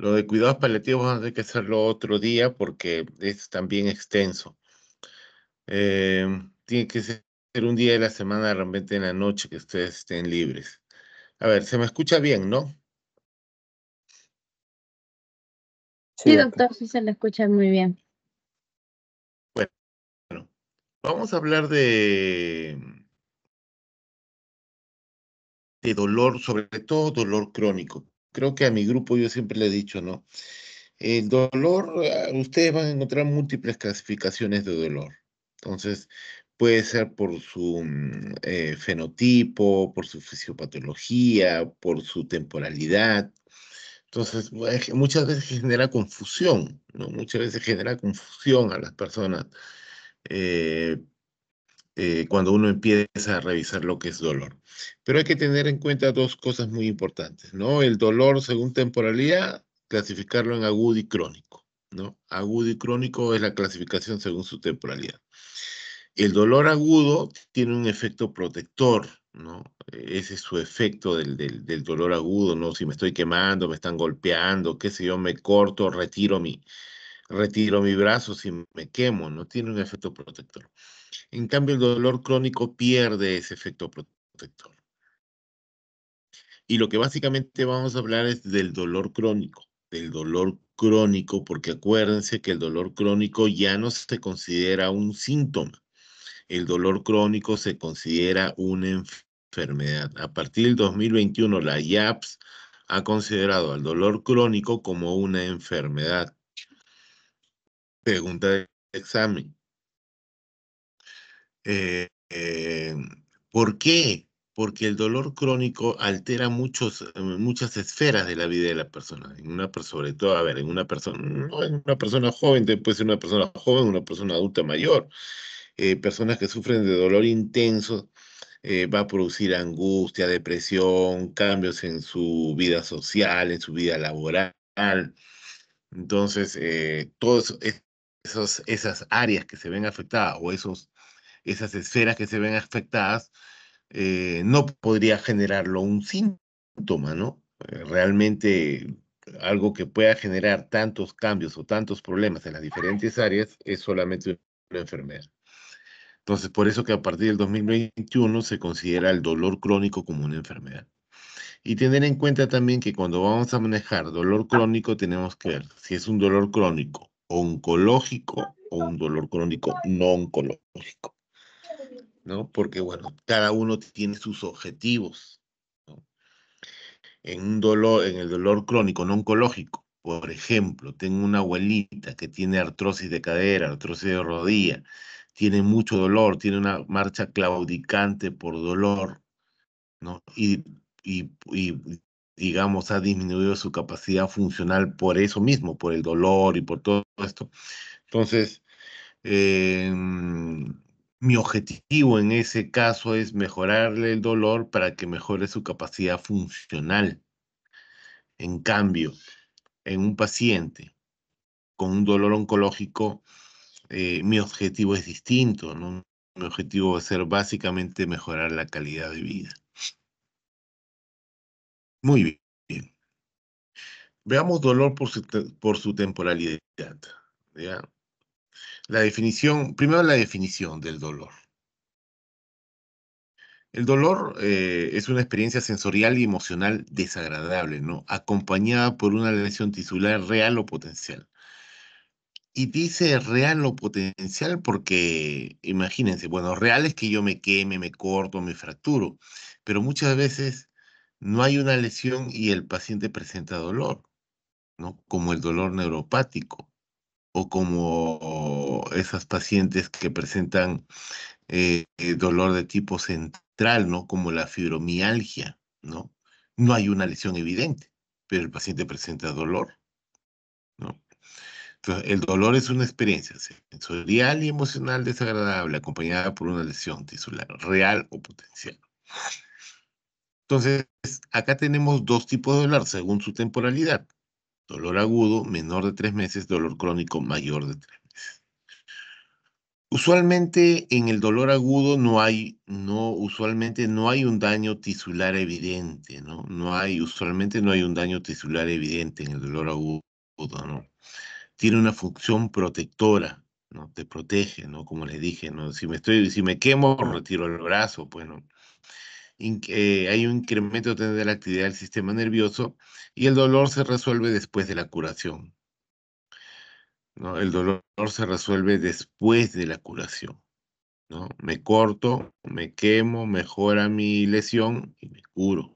Lo de cuidados paliativos vamos a tener que hacerlo otro día porque es también extenso. Eh, tiene que ser un día de la semana, realmente en la noche, que ustedes estén libres. A ver, se me escucha bien, ¿no? Sí, doctor, sí se le escucha muy bien. Bueno, vamos a hablar de, de dolor, sobre todo dolor crónico creo que a mi grupo yo siempre le he dicho, ¿no? El dolor, ah, ustedes van a encontrar múltiples clasificaciones de dolor. Entonces, puede ser por su mm, eh, fenotipo, por su fisiopatología, por su temporalidad. Entonces, muchas veces genera confusión, ¿no? Muchas veces genera confusión a las personas. Eh, eh, cuando uno empieza a revisar lo que es dolor. Pero hay que tener en cuenta dos cosas muy importantes, ¿no? El dolor según temporalidad, clasificarlo en agudo y crónico, ¿no? Agudo y crónico es la clasificación según su temporalidad. El dolor agudo tiene un efecto protector, ¿no? E-, ese es su efecto del, del, dolor agudo, ¿no? Si me estoy quemando, me están golpeando, qué sé yo, me corto, retiro mi, retiro mi brazo si me quemo, no tiene un efecto protector. En cambio, el dolor crónico pierde ese efecto protector. Y lo que básicamente vamos a hablar es del dolor crónico, del dolor crónico, porque acuérdense que el dolor crónico ya no se considera un síntoma. El dolor crónico se considera una enfermedad. A partir del 2021, la IAPS ha considerado al dolor crónico como una enfermedad pregunta de examen. Eh, eh, ¿Por qué? Porque el dolor crónico altera muchos, eh, muchas esferas de la vida de la persona. En una sobre todo, a ver, en una persona, no en una persona joven, puede ser una persona joven, una persona adulta mayor. personas que sufren de dolor intenso va a producir angustia, depresión, cambios en su vida social, en su vida laboral. Entonces, todo eso, esas áreas que se ven afectadas o esos, esas esferas que se ven afectadas, eh, no podría generarlo un síntoma, ¿no? Eh, realmente algo que pueda generar tantos cambios o tantos problemas en las diferentes áreas es solamente una enfermedad. Entonces, por eso que a partir del 2021 se considera el dolor crónico como una enfermedad. Y tener en cuenta también que cuando vamos a manejar dolor crónico tenemos que ver si es un dolor crónico oncológico o un dolor crónico no oncológico. ¿no? Porque, bueno, cada uno tiene sus objetivos. En, un dolor, en el dolor crónico no oncológico, por ejemplo, tengo una abuelita que tiene artrosis de cadera, artrosis de rodilla, tiene mucho dolor, tiene una marcha claudicante por dolor, ¿no? Y, y, y digamos, ha disminuido su capacidad funcional por eso mismo, por el dolor y por todo esto. Entonces, em, mi objetivo en ese caso es mejorarle el dolor para que mejore su capacidad funcional. En cambio, en un paciente con un dolor oncológico, eh, mi objetivo es distinto, Mi objetivo va a ser básicamente mejorar la calidad de vida. Muy bien. Veamos dolor por su, temporalidad. La definición, primero la definición del dolor. El dolor eh, es una experiencia sensorial y emocional desagradable, ¿no? Acompañada por una lesión tisular real o potencial. Y dice real o potencial porque, imagínense, bueno, real es que yo me queme, me corto, me fracturo, pero muchas veces no hay una lesión y el paciente presenta dolor, ¿no? Como el dolor neuropático o como esas pacientes que presentan eh, eh, dolor de tipo central, ¿no? Como la fibromialgia, ¿no? No hay una lesión evidente, pero el paciente presenta dolor, ¿no? Entonces, el dolor es una experiencia sensorial y emocional desagradable acompañada por una lesión tisular real o potencial. Entonces, acá tenemos dos tipos de dolor según su temporalidad. Dolor agudo menor de tres meses, dolor crónico mayor de tres meses. Usualmente en el dolor agudo no hay, no, usualmente no hay un daño tisular evidente, ¿no? No hay, usualmente no hay un daño tisular evidente en el dolor agudo, ¿no? Tiene una función protectora, ¿no? Te protege, ¿no? Como les dije, ¿no? Si me estoy, si me quemo, retiro el brazo, pues, ¿no? Eh, hay un incremento de la actividad del sistema nervioso y el dolor se resuelve después de la curación. ¿no? El dolor se resuelve después de la curación. ¿no? Me corto, me quemo, mejora mi lesión y me curo.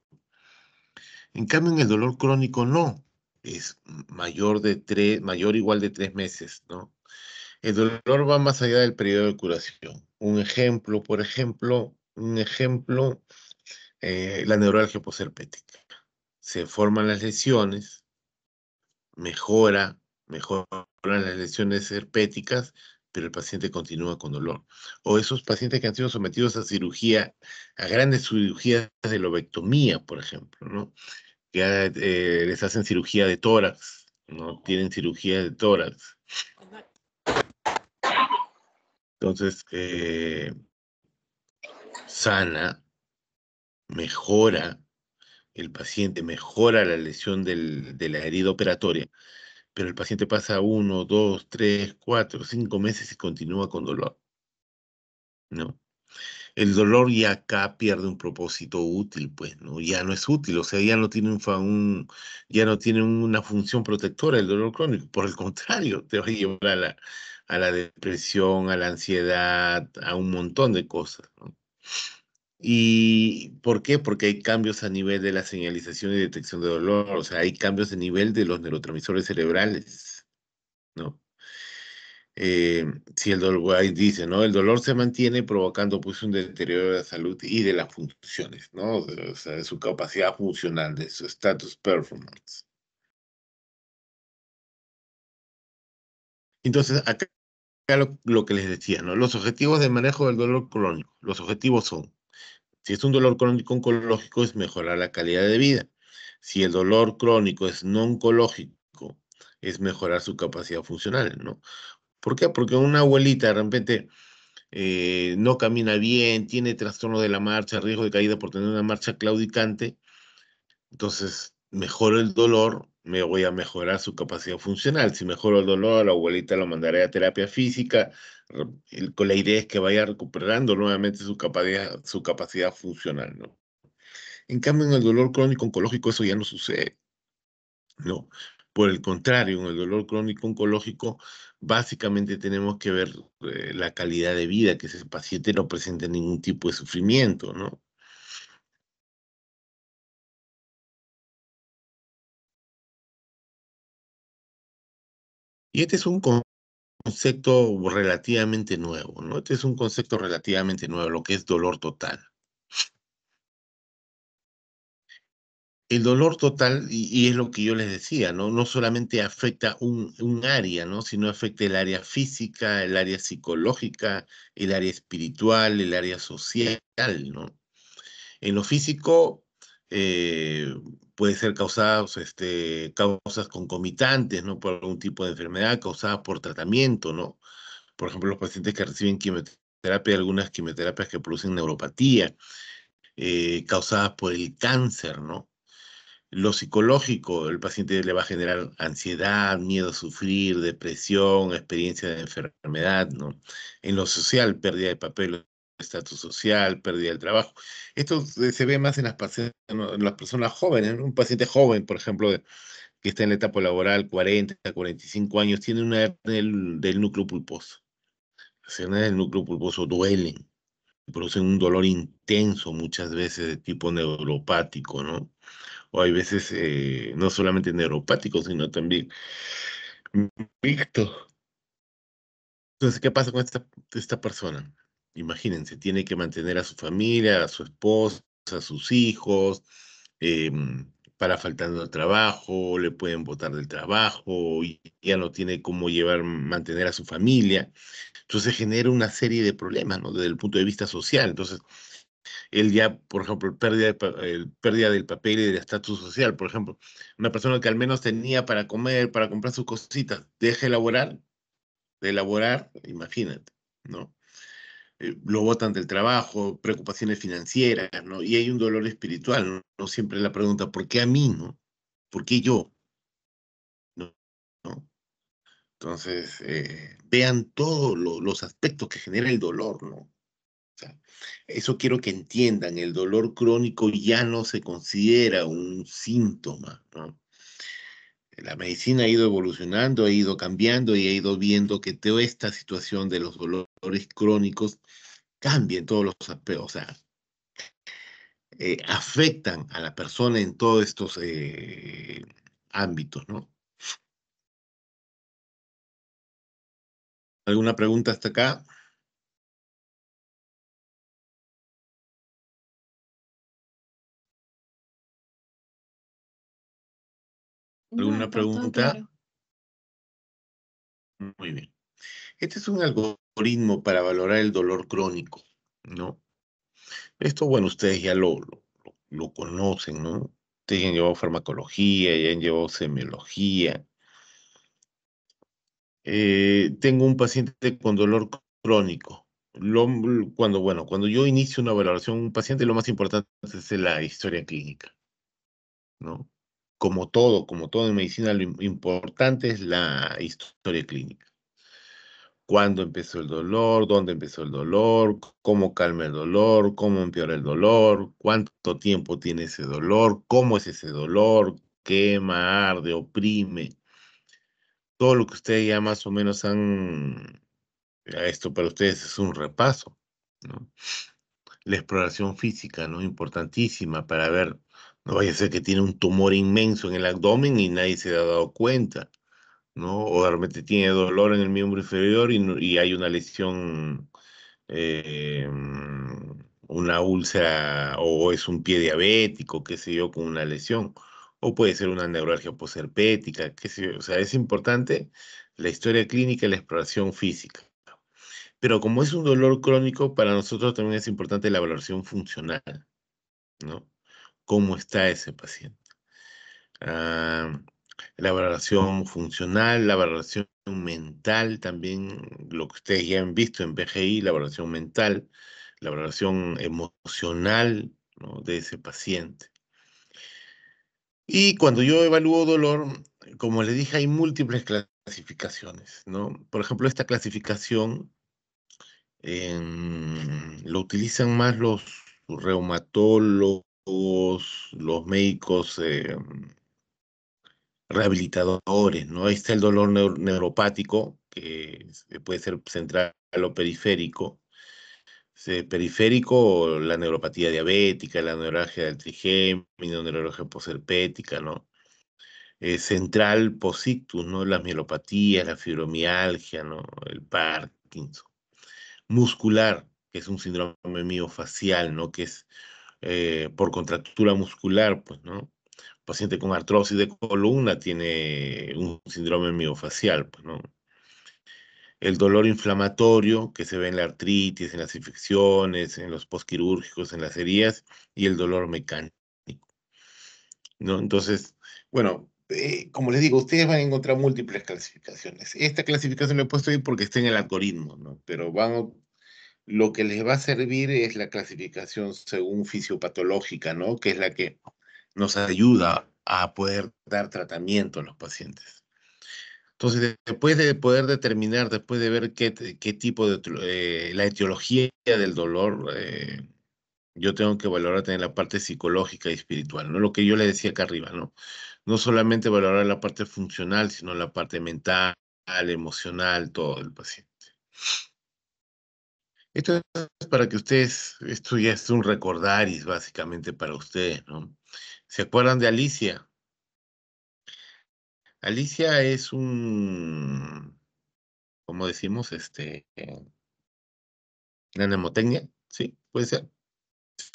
En cambio, en el dolor crónico no. Es mayor de tres, mayor igual de tres meses, ¿no? El dolor va más allá del periodo de curación. Un ejemplo, por ejemplo, un ejemplo eh, la neuralgia posherpética. Se forman las lesiones, mejora, mejoran las lesiones herpéticas, pero el paciente continúa con dolor. O esos pacientes que han sido sometidos a cirugía, a grandes cirugías de lobectomía, por ejemplo, ¿no? Que eh, les hacen cirugía de tórax, ¿no? Tienen cirugía de tórax. Entonces, eh, sana, mejora, el paciente mejora la lesión de la herida operatoria, pero el paciente pasa uno, dos, tres, cuatro, cinco meses y continúa con dolor. ¿No? El dolor ya acá pierde un propósito útil, pues, ¿no? Ya no es útil, o sea, ya no tiene un, ya no tiene una función protectora el dolor crónico. Por el contrario, te va a llevar a la, a la depresión, a la ansiedad, a un montón de cosas, ¿no? ¿Y por qué? Porque hay cambios a nivel de la señalización y detección de dolor, o sea, hay cambios a nivel de los neurotransmisores cerebrales, ¿no? Eh, si el dolor, dice, ¿no? El dolor se mantiene provocando pues un deterioro de la salud y de las funciones, ¿no? O sea, de su capacidad funcional, de su status performance. Entonces, acá, lo que les decía, ¿no? Los objetivos de manejo del dolor crónico, los objetivos son si es un dolor crónico oncológico, es mejorar la calidad de vida. Si el dolor crónico es no oncológico, es mejorar su capacidad funcional, ¿no? ¿Por qué? Porque una abuelita de repente eh, no camina bien, tiene trastorno de la marcha, riesgo de caída por tener una marcha claudicante. Entonces, mejoro el dolor, me voy a mejorar su capacidad funcional. Si mejoro el dolor, a la abuelita lo mandaré a terapia física, con la idea es que vaya recuperando nuevamente su capacidad, su capacidad funcional, ¿no? En cambio, en el dolor crónico oncológico eso ya no sucede. No, por el contrario, en el dolor crónico oncológico básicamente tenemos que ver eh, la calidad de vida, que ese paciente no presente ningún tipo de sufrimiento, ¿no? Y este es un concepto relativamente nuevo, ¿no? Este es un concepto relativamente nuevo, lo que es dolor total. El dolor total, y, es lo que yo les decía, ¿no? No solamente afecta un, un área, ¿no? Sino afecta el área física, el área psicológica, el área espiritual, el área social, ¿no? En lo físico, eh, puede ser causadas este, causas concomitantes, ¿no? Por algún tipo de enfermedad causadas por tratamiento, ¿no? Por ejemplo, los pacientes que reciben quimioterapia, algunas quimioterapias que producen neuropatía, eh, causadas por el cáncer, ¿no? Lo psicológico, el paciente le va a generar ansiedad, miedo a sufrir, depresión, experiencia de enfermedad, ¿no? En lo social, pérdida de papel estatus social, pérdida del trabajo. Esto se ve más en las, personas jóvenes. Un paciente joven, por ejemplo, que está en la etapa laboral, 40, 45 años, tiene una hernia del, núcleo pulposo. Las hernias del núcleo pulposo duelen, producen un dolor intenso muchas veces de tipo neuropático, ¿no? O hay veces eh, no solamente neuropático, sino también mixto. Entonces, ¿qué pasa con esta persona? imagínense, tiene que mantener a su familia, a su esposa, a sus hijos, em, para faltando al trabajo, le pueden botar del trabajo, y ya no tiene cómo llevar, mantener a su familia. Entonces genera una serie de problemas, ¿no? Desde el punto de vista social. Entonces, él ya, por ejemplo, pérdida, eh, pérdida del papel y del estatus social, por ejemplo, una persona que al menos tenía para comer, para comprar sus cositas, deja elaborar, de elaborar, imagínate, ¿no? Eh, lo botan del trabajo, preocupaciones financieras, ¿no? Y hay un dolor espiritual, ¿no? Siempre la pregunta, ¿por qué a mí, no? ¿Por qué yo? ¿No? Entonces, eh, vean todos los aspectos que genera el dolor, ¿no? sea, eso quiero que entiendan, el dolor crónico ya no se considera un síntoma, ¿no? la medicina ha ido evolucionando, ha ido cambiando y ha ido viendo que toda esta situación de los dolores crónicos cambia en todos los aspectos, o sea, eh, afectan a la persona en todos estos eh, ámbitos, ¿no? ¿Alguna pregunta hasta acá? ¿Alguna pregunta? Muy bien. Este es un algoritmo para valorar el dolor crónico, ¿no? Esto, bueno, ustedes ya lo, lo, conocen, ¿no? Ustedes ya han llevado farmacología, ya han llevado semiología. Eh, tengo un paciente con dolor crónico. cuando, bueno, cuando yo inicio una valoración, un paciente lo más importante es la historia clínica, ¿no? como todo, como todo en medicina, lo importante es la historia clínica. Cuándo empezó el dolor, dónde empezó el dolor, cómo calma el dolor, cómo empeora el dolor, cuánto tiempo tiene ese dolor, cómo es ese dolor, quema, arde, oprime. Todo lo que ustedes ya más o menos han... Eh, esto para ustedes es un repaso, La exploración física, ¿no? Importantísima para ver no vaya a ser que tiene un tumor inmenso en el abdomen y nadie se ha dado cuenta, ¿no? O realmente tiene dolor en el miembro inferior y, hay una lesión, em, una úlcera o es un pie diabético, qué sé yo, con una lesión. O puede ser una neuralgia posherpética, qué sé yo. O sea, es importante la historia clínica y la exploración física. Pero como es un dolor crónico, para nosotros también es importante la valoración funcional, ¿no? cómo está ese paciente. Ah, la valoración funcional, la valoración mental, también lo que ustedes ya han visto en BGI, la valoración mental, la valoración emocional de ese paciente. Y cuando yo evalúo dolor, como les dije, hay múltiples clasificaciones, ¿no? Por ejemplo, esta clasificación em, lo utilizan más los reumatólogos, los médicos eh, rehabilitadores, ¿no? Ahí está el dolor neuropático, que puede ser central o periférico. periférico, la neuropatía diabética, la neuralgia del trigémino, neuralgia posherpética, ¿no? central, posictus, ¿no? Las mielopatías, la fibromialgia, ¿no? El Parkinson. Muscular, que es un síndrome miofacial, ¿no? Que es eh, por contractura muscular, pues, ¿no? Paciente con artrosis de columna tiene un síndrome miofacial, pues, ¿no? El dolor inflamatorio que se ve en la artritis, en las infecciones, en los postquirúrgicos, en las heridas, y el dolor mecánico. ¿No? Entonces, bueno, eh, como les digo, ustedes van a encontrar múltiples clasificaciones. Esta clasificación la he puesto ahí porque está en el algoritmo, ¿no? Pero van a lo que les va a servir es la clasificación según fisiopatológica, ¿no? Que es la que nos ayuda a poder dar tratamiento a los pacientes. Entonces, después de poder determinar, después de ver qué, tipo de eh, la etiología del dolor, eh, yo tengo que valorar también la parte psicológica y espiritual, ¿no? Lo que yo le decía acá arriba, ¿no? No solamente valorar la parte funcional, sino la parte mental, emocional, todo el paciente. Esto es para que ustedes, esto ya es un recordaris básicamente para ustedes, ¿no? ¿Se acuerdan de Alicia? Alicia es un, ¿cómo decimos, este, una nemotecnia, ¿sí? Puede ser.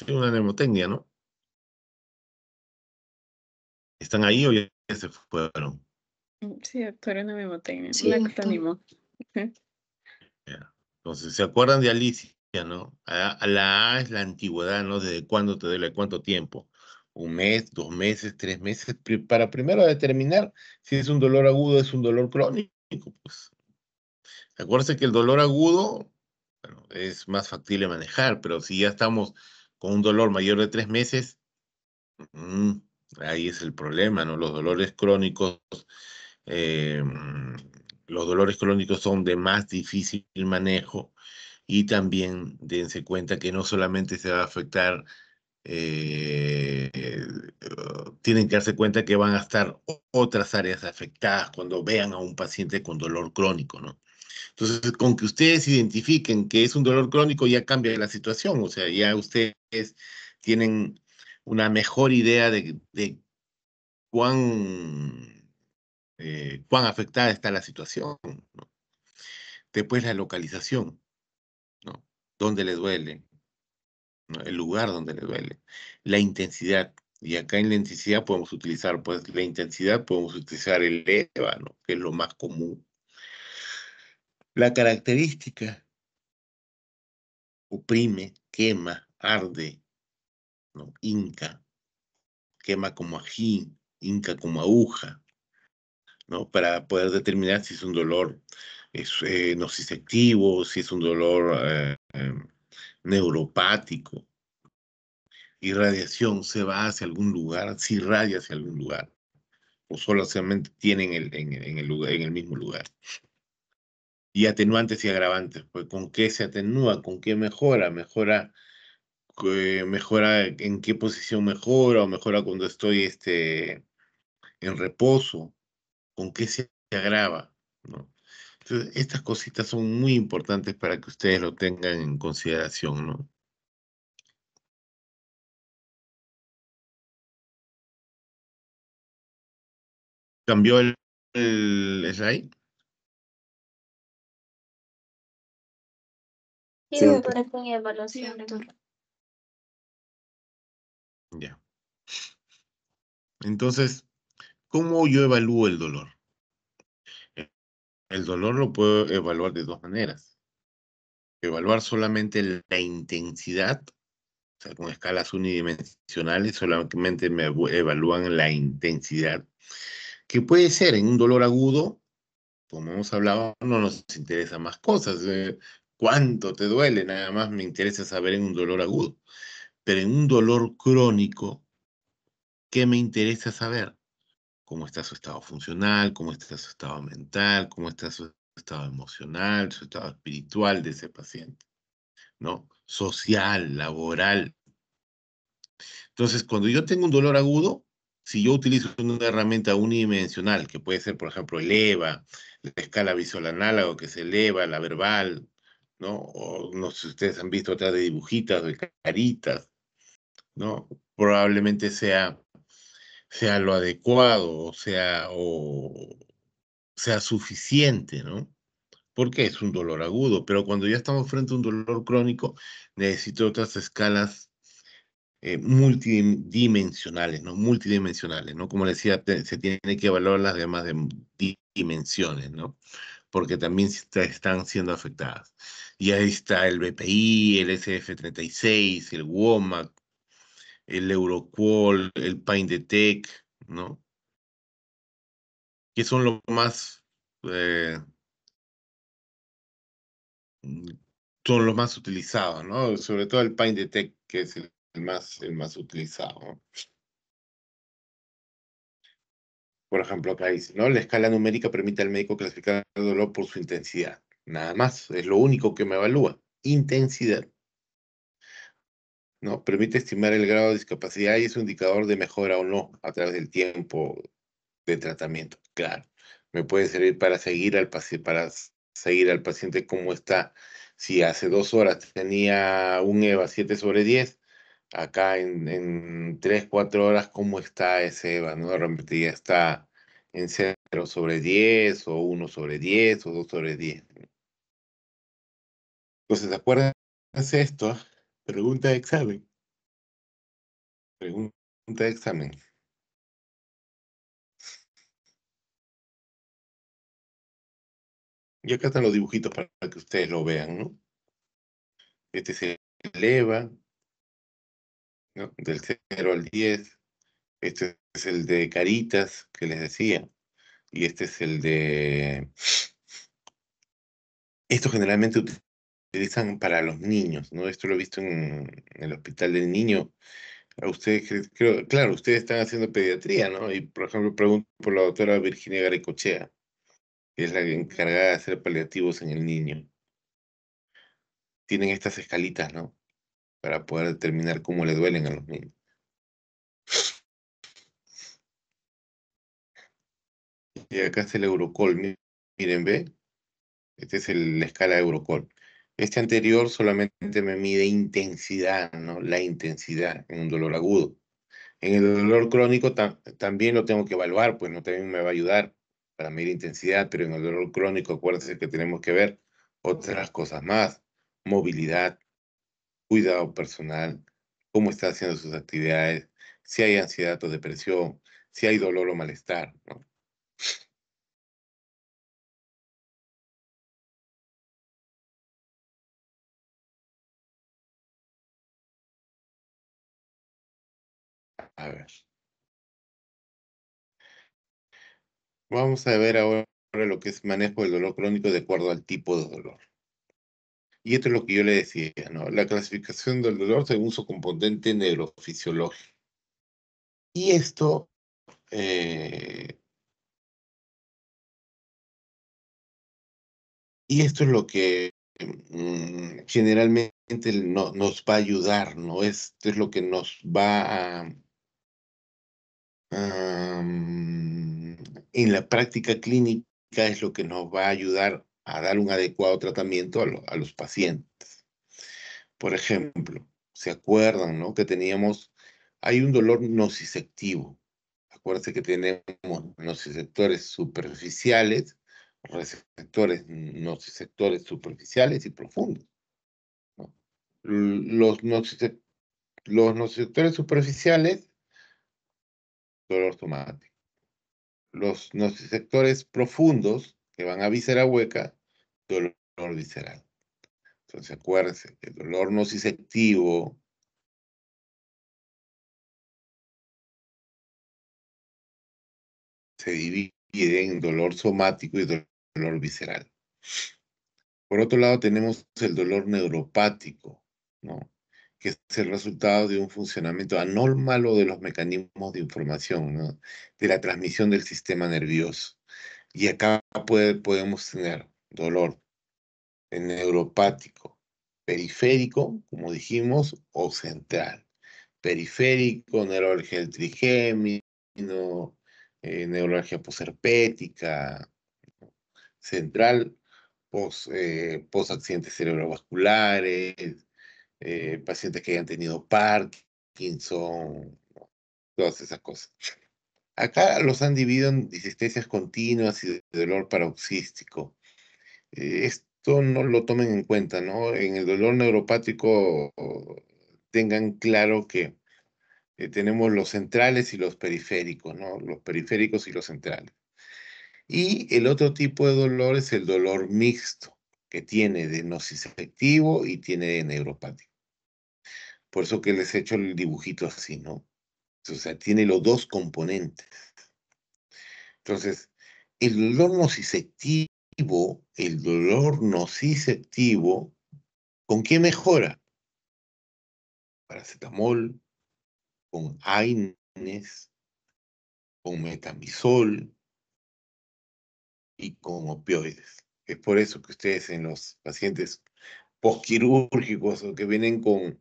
una nemotecnia, ¿no? ¿Están ahí o ya se fueron? Mm, sí, doctor, una nemotecnia. Sí, entonces, ¿se acuerdan de Alicia, no? A, la A es la antigüedad, ¿no? Desde cuándo te duele, cuánto tiempo. Un mes, dos meses, tres meses, para primero determinar si es un dolor agudo, o es un dolor crónico, pues. Acuérdense que el dolor agudo es más factible manejar, pero si ya estamos con un dolor mayor de tres meses, mm, ahí es el problema, ¿no? Los dolores crónicos eh, los dolores crónicos son de más difícil manejo y también dense cuenta que no solamente se va a afectar, eh, eh, uh, tienen que darse cuenta que van a estar otras áreas afectadas cuando vean a un paciente con dolor crónico, ¿no? Entonces, con que ustedes identifiquen que es un dolor crónico ya cambia la situación, o sea, ya ustedes tienen una mejor idea de cuán eh, cuán afectada está la situación. Después la localización, ¿no? ¿Dónde le duele? El lugar donde le duele. La intensidad. Y acá en la intensidad podemos utilizar, pues la intensidad podemos utilizar el EVA, que es lo más común. La característica oprime, quema, arde, ¿no? Inca, quema como ají, inca como aguja, para poder determinar si es un dolor es, eh, nociceptivo, si es un dolor eh, eh, neuropático. Irradiación, ¿se va hacia algún lugar? si irradia hacia algún lugar? ¿O solo se en el, el, en el mismo lugar? Y atenuantes y agravantes, pues ¿con qué se atenúa? ¿Con qué mejora? ¿Mejora, mejora en qué posición mejora o mejora cuando estoy este, en reposo? con qué se agrava. ¿no? Entonces, estas cositas son muy importantes para que ustedes lo tengan en consideración. ¿no? ¿Cambió el, el slide? Sí, me parece evaluación. Ya. Entonces, ¿Cómo yo evalúo el dolor? E, el dolor lo puedo evaluar de dos maneras. Evaluar solamente la intensidad, o sea, con escalas unidimensionales solamente me evalúan la intensidad, que puede ser en un dolor agudo, como hemos hablado, no nos interesan más cosas. Eh, ¿Cuánto te duele? Nada más me interesa saber en un dolor agudo. Pero en un dolor crónico, ¿qué me interesa saber? cómo está su estado funcional, cómo está su estado mental, cómo está su estado emocional, su estado espiritual de ese paciente, ¿no? Social, laboral. Entonces, cuando yo tengo un dolor agudo, si yo utilizo una herramienta unidimensional, que puede ser, por ejemplo, el EVA, la escala visual análogo que se eleva, la verbal, ¿no? O no sé si ustedes han visto otras de dibujitas, de caritas, ¿no? Probablemente sea sea lo adecuado, o sea, o sea suficiente, ¿no? Porque es un dolor agudo, pero cuando ya estamos frente a un dolor crónico, necesito otras escalas eh, multidimensionales, ¿no? Multidimensionales, ¿no? Como decía, se tiene que evaluar las demás dimensiones, ¿no? Porque también están siendo afectadas. Y ahí está el BPI, el SF36, el WOMAC, el Euroqual, el Pain de Tech, ¿no? Que son los más. Eh? son los más utilizados, ¿no? Sobre todo el Pain de que es el más, el más utilizado. Por ejemplo, acá dice, ¿no? La escala numérica permite al médico clasificar el dolor por su intensidad. Nada más, es lo único que me evalúa. Intensidad. ¿no? Permite estimar el grado de discapacidad y es un indicador de mejora o no a través del tiempo de tratamiento. Claro, me puede servir para seguir al paciente, para seguir al paciente cómo está. Si hace dos horas tenía un EVA 7 sobre 10, acá en, en 3, 4 horas, ¿cómo está ese EVA? ¿no? ya está en 0 sobre 10 o 1 sobre 10 o 2 sobre 10. Entonces, acuérdense esto, Pregunta de examen. Pregunta de examen. Y acá están los dibujitos para que ustedes lo vean, ¿no? Este se eleva ¿no? del 0 al 10. Este es el de caritas que les decía. Y este es el de... Esto generalmente utilizan para los niños, ¿no? Esto lo he visto en, el hospital del niño. A ustedes, creo, claro, ustedes están haciendo pediatría, ¿no? Y, por ejemplo, pregunto por la doctora Virginia Garicochea, que es la encargada de hacer paliativos en el niño. Tienen estas escalitas, ¿no? Para poder determinar cómo le duelen a los niños. Y acá está el Eurocol. Miren, ¿ve? Esta es la escala de Eurocol. Este anterior mm. solamente me mide intensidad, ¿no? La intensidad en un dolor agudo. En el dolor crónico también lo tengo que evaluar, pues no también me va a ayudar para medir intensidad, pero en el dolor crónico acuérdense que tenemos que ver otras cosas más, movilidad, cuidado personal, cómo está haciendo sus actividades, si hay ansiedad o depresión, si hay dolor o malestar. ¿no? A ver. Vamos a ver ahora lo que es manejo del dolor crónico de acuerdo al tipo de dolor. Y esto es lo que yo le decía, ¿no? La clasificación del dolor según su componente neurofisiológico. Y esto eh, y esto es lo que mm, generalmente nos va a ayudar, ¿no? Esto es lo que nos va a en la práctica clínica es lo que nos va a ayudar a dar un adecuado tratamiento a, los pacientes. Por ejemplo, se acuerdan, Que teníamos, hay un dolor nociceptivo. Acuérdense que tenemos nociceptores superficiales, receptores nociceptores superficiales y profundos. Los, nocicectores los nociceptores superficiales dolor somático. Los nociceptores profundos que van a víscera hueca, dolor visceral. Entonces acuérdense, el dolor nociceptivo se divide en dolor somático y dolor visceral. Por otro lado, tenemos el dolor neuropático, ¿no? que es el resultado de un funcionamiento anormal o de los mecanismos de información, de la transmisión del sistema nervioso. Y acá puede, podemos tener dolor neuropático, periférico, como dijimos, o central. Periférico, neuralgia del trigémino, eh, posherpética, central, pos, eh, posaccidentes cerebrovasculares, eh, pacientes que hayan tenido Parkinson, todas esas cosas. Acá los han dividido en disistencias continuas y dolor paroxístico. Eh, esto no lo tomen en cuenta, ¿no? En el dolor neuropático tengan claro que eh, tenemos los centrales y los periféricos, ¿no? Los periféricos y los centrales. Y el otro tipo de dolor es el dolor mixto, que tiene de nociceptivo y tiene de neuropático. Por eso que les he hecho el dibujito así, ¿no? O sea, tiene los dos componentes. Entonces, el dolor nociceptivo, el dolor nociceptivo, ¿con qué mejora? Paracetamol, con AINES, con metamisol y con opioides. Es por eso que ustedes en los pacientes posquirúrgicos o que vienen con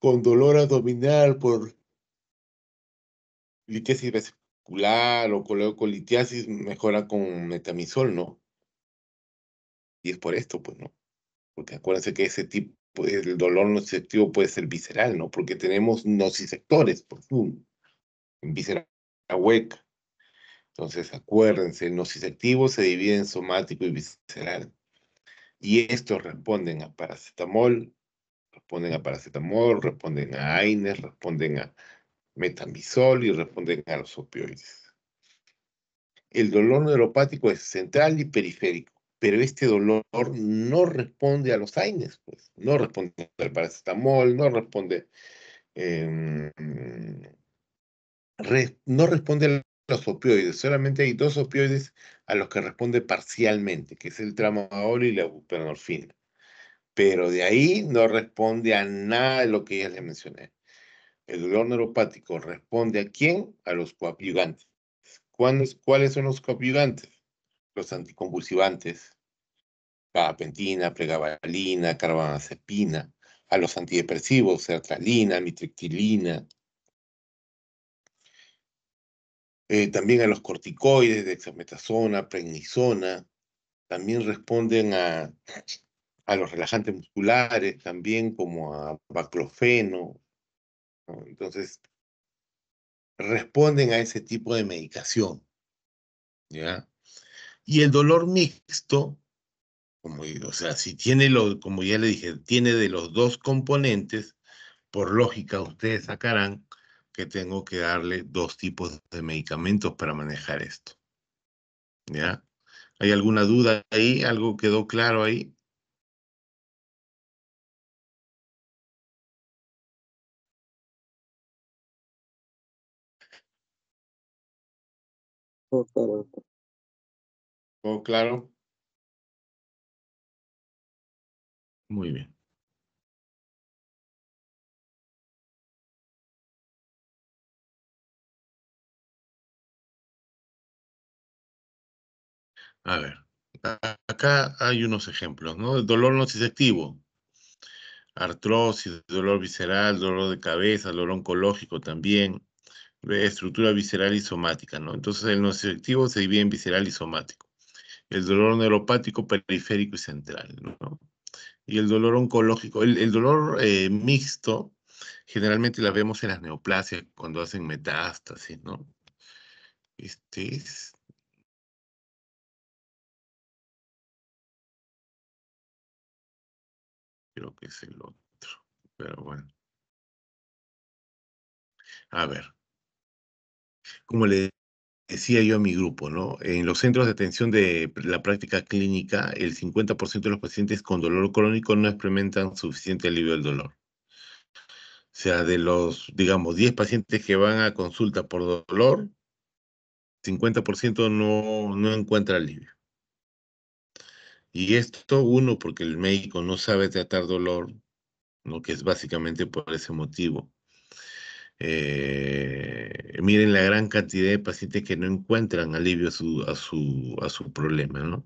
con dolor abdominal por litiasis vesicular o colitiasis mejora con metamisol, ¿no? Y es por esto, pues, ¿no? Porque acuérdense que ese tipo, el dolor nociceptivo puede ser visceral, ¿no? Porque tenemos nociceptores, por zoom, en visceral hueca. Entonces, acuérdense, el nociceptivo se divide en somático y visceral. Y estos responden a paracetamol, responden a paracetamol, responden a AINES, responden a metamisol y responden a los opioides. El dolor neuropático es central y periférico, pero este dolor no responde a los AINES, pues, no responde al paracetamol, no responde, em, no responde a los opioides. Solamente hay dos opioides a los que responde parcialmente, que es el tramadol y la buprenorfina pero de ahí no responde a nada de lo que ya les mencioné. El dolor neuropático responde a quién? A los coadyuvantes. ¿Cuáles son los coadyuvantes? Los anticonvulsivantes, gabapentina, pregabalina, carbamazepina, a los antidepresivos, sertralina, mitriptilina, eh, también a los corticoides, dexametasona, prednisona, también responden a a los relajantes musculares también, como a baclofeno. Entonces, responden a ese tipo de medicación. ¿ya? Y el dolor mixto, como, o sea, si tiene, lo, como ya le dije, tiene de los dos componentes, por lógica ustedes sacarán que tengo que darle dos tipos de medicamentos para manejar esto. ¿Ya? ¿Hay alguna duda ahí? ¿Algo quedó claro ahí? Oh, claro. Muy bien. A ver, acá hay unos ejemplos, ¿no? El dolor nociceptivo, artrosis, dolor visceral, dolor de cabeza, dolor oncológico también, estructura visceral y somática, ¿no? Entonces el nociceptivo se divide en visceral y somático. El dolor neuropático, periférico y central, ¿no? Y el dolor oncológico, el, dolor eh, mixto, generalmente la vemos en las neoplasias cuando hacen metástasis, ¿no? Este es... Creo que es el otro, pero bueno. A ver como le decía yo a mi grupo, ¿no? En los centros de atención de la práctica clínica, el 50% de los pacientes con dolor crónico no experimentan suficiente alivio del dolor. O sea, de los, digamos, 10 pacientes que van a consulta por dolor, 50% no, no encuentra alivio. Y esto, uno, porque el médico no sabe tratar dolor, lo que es básicamente por ese motivo. Eh, miren la gran cantidad de pacientes que no encuentran alivio a su, problema,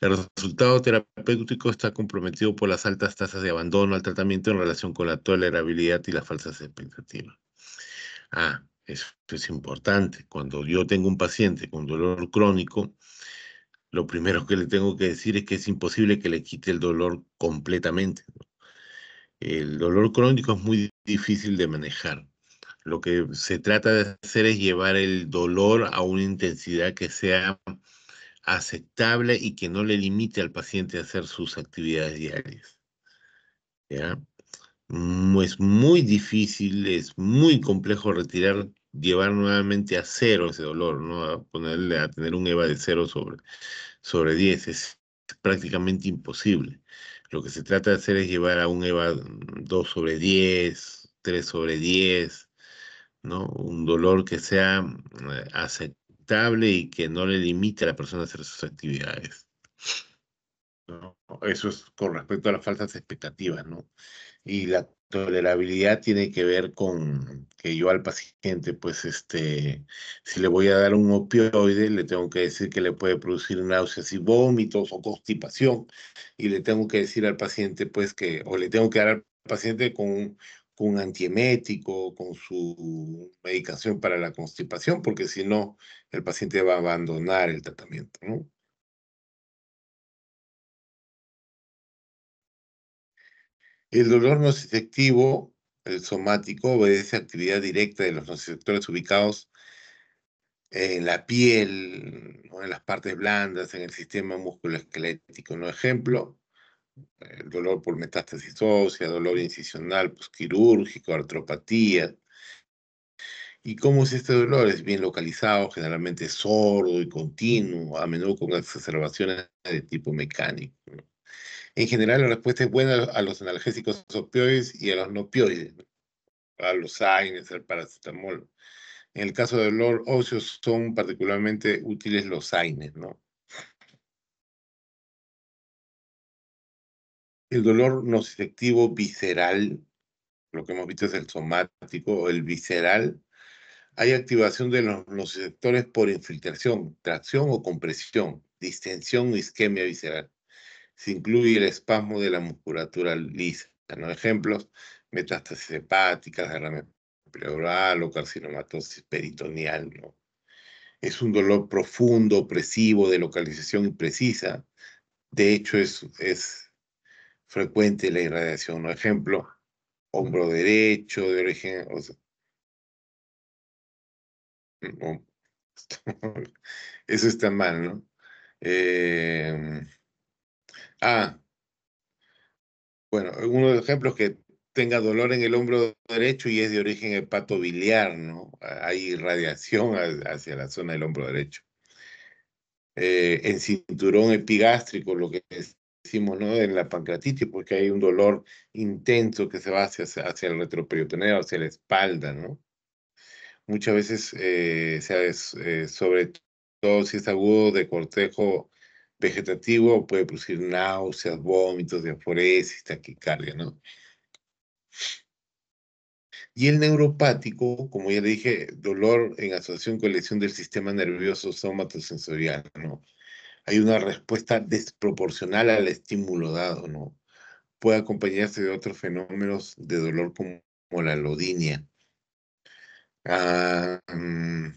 El resultado terapéutico está comprometido por las altas tasas de abandono al tratamiento en relación con la tolerabilidad y las falsas expectativas. Ah, esto es importante. Cuando yo tengo un paciente con dolor crónico, lo primero que le tengo que decir es que es imposible que le quite el dolor completamente. El dolor crónico es muy difícil de manejar. Lo que se trata de hacer es llevar el dolor a una intensidad que sea aceptable y que no le limite al paciente a hacer sus actividades diarias. ¿Ya? Mm, es muy difícil, es muy complejo retirar, llevar nuevamente a cero ese dolor, ¿no? A ponerle, a tener un EVA de cero sobre, sobre 10. Es prácticamente imposible. Lo que se trata de hacer es llevar a un EVA 2 sobre 10, 3 sobre 10, un dolor que sea mm, eh, aceptable y que no le limite a la persona a hacer sus actividades. Eso es con respecto a las falsas expectativas, ¿no? Y la tolerabilidad tiene que ver con que yo al paciente, pues, este, si le voy a dar un opioide, le tengo que decir que le puede producir náuseas y vómitos o constipación, y le tengo que decir al paciente, pues, que, o le tengo que dar al paciente con con antiemético, con su medicación para la constipación, porque si no, el paciente va a abandonar el tratamiento. El dolor nociceptivo, el somático, obedece a actividad directa de los nociceptores ubicados en la piel, en las partes blandas, en el sistema musculoesquelético. Un ¿no? ejemplo, eh, el dolor por metástasis ósea, dolor incisional, quirúrgico, artropatía. ¿Y cómo es este dolor? Es bien localizado, generalmente sordo y continuo, a menudo con exacerbaciones de tipo mecánico. En general, la respuesta es buena a los analgésicos opioides y a los no opioides, a los AINES, al paracetamol. En el caso del dolor óseo son particularmente útiles los AINES, ¿no? el dolor nociceptivo visceral, lo que hemos visto es el somático o el visceral, hay activación de los nociceptores por infiltración, tracción o compresión, distensión o isquemia visceral. Se incluye el espasmo de la musculatura lisa. Ejemplos, metástasis hepáticas, derrame pleural o carcinomatosis peritoneal. Es un dolor profundo, opresivo, de localización imprecisa. De hecho, es frecuente la irradiación. Un ejemplo, hombro derecho de origen... O mm, oh, eso está mal, ¿no? Em, ah, bueno, uno de los ejemplos que tenga dolor en el hombro derecho y es de origen hepatobiliar, ¿no? Hay irradiación hacia la zona del hombro derecho. Eh, en cinturón epigástrico, lo que es decimos, ¿no? En la pancreatitis, porque hay un dolor intenso que se va hacia, hacia el retroperitoneo, hacia la espalda, ¿no? Muchas veces, eh, eh, sobre todo si es agudo de cortejo vegetativo, puede producir náuseas, vómitos, diaforesis, taquicardia, ¿no? Y el neuropático, como ya dije, dolor en asociación con lesión del sistema nervioso somatosensorial, ¿no? hay una respuesta desproporcional al estímulo dado, ¿no? Puede acompañarse de otros fenómenos de dolor como, la alodinia. Ah, mm.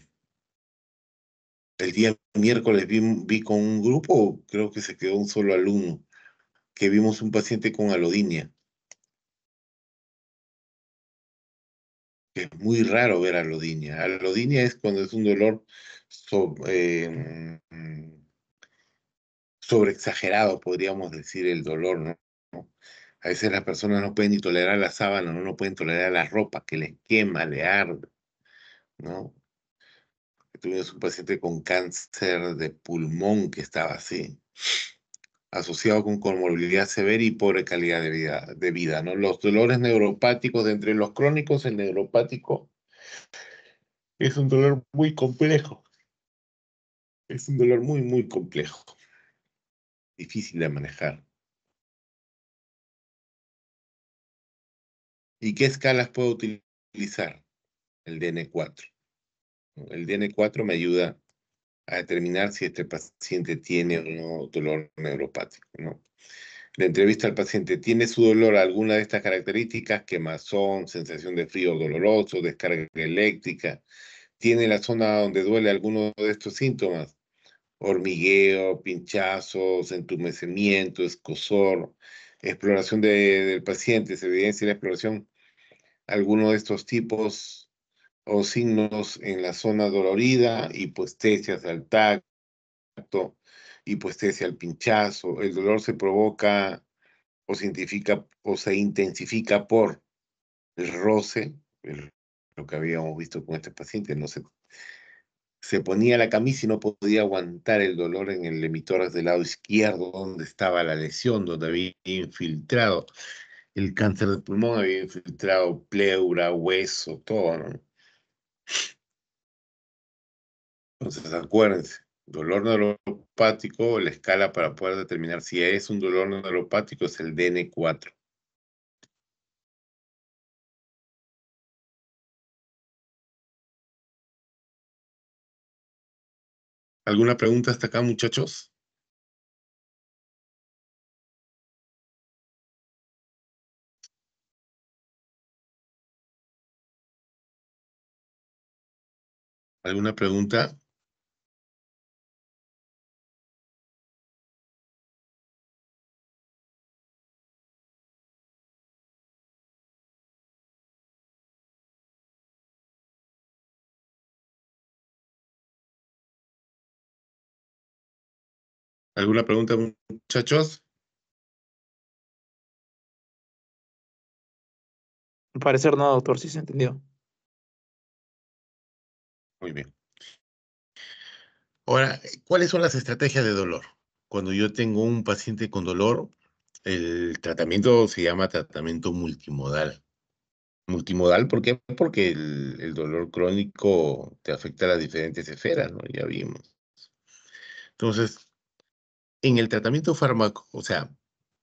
el día miércoles vi, con un grupo, creo que se quedó un solo alumno, que vimos un paciente con alodinia. Es muy raro ver alodinia. Alodinia es cuando es un dolor sobre, eh, mm, sobreexagerado, podríamos decir, el dolor, ¿no? A veces las personas no pueden ni tolerar la sábana, no, no pueden tolerar la ropa, que les quema, le arde, ¿no? Tuvimos un paciente con cáncer de pulmón que estaba así, asociado con comorbilidad severa y pobre calidad de vida, de vida ¿no? Los dolores neuropáticos, entre los crónicos, el neuropático es un dolor muy complejo. Es un dolor muy, muy complejo difícil de manejar. ¿Y qué escalas puedo utilizar? El DN4. El DN4 me ayuda a determinar si este paciente tiene o no dolor neuropático. ¿no? La entrevista al paciente, ¿tiene su dolor alguna de estas características? Quemazón, sensación de frío doloroso, descarga eléctrica. ¿Tiene la zona donde duele alguno de estos síntomas? hormigueo, pinchazos, entumecimiento, escosor, exploración del paciente, se evidencia la exploración alguno de estos tipos o signos en la zona dolorida, hipostesias al tacto, hipostesia al pinchazo, el dolor se provoca o se, o se intensifica por el roce, lo que habíamos visto con este paciente, no se se ponía la camisa y no podía aguantar el dolor en el emitoras del lado izquierdo, donde estaba la lesión, donde había infiltrado el cáncer de pulmón, había infiltrado pleura, hueso, todo, Entonces, acuérdense, dolor neuropático, la escala para poder determinar si es un dolor neuropático es el DN4. ¿Alguna pregunta hasta acá, muchachos? ¿Alguna pregunta? ¿Alguna pregunta, muchachos? Al parecer no, doctor, si se entendió. Muy bien. Ahora, ¿cuáles son las estrategias de dolor? Cuando yo tengo un paciente con dolor, el tratamiento se llama tratamiento multimodal. Multimodal, ¿por qué? Porque el, el dolor crónico te afecta a las diferentes esferas, ¿no? Ya vimos. Entonces, en el tratamiento fármaco, o sea,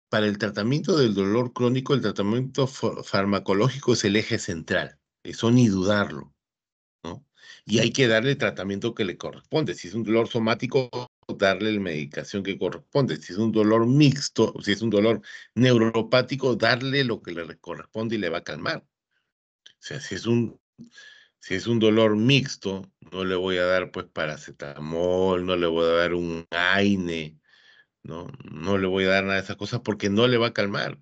para el tratamiento del dolor crónico, el tratamiento farmacológico es el eje central, eso ni dudarlo, ¿no? Y hay que darle el tratamiento que le corresponde. Si es un dolor somático, darle la medicación que corresponde. Si es un dolor mixto, si es un dolor neuropático, darle lo que le corresponde y le va a calmar. O sea, si es un, si es un dolor mixto, no le voy a dar pues paracetamol, no le voy a dar un AINE, ¿no? le voy a dar nada de esas cosas porque no le va a calmar,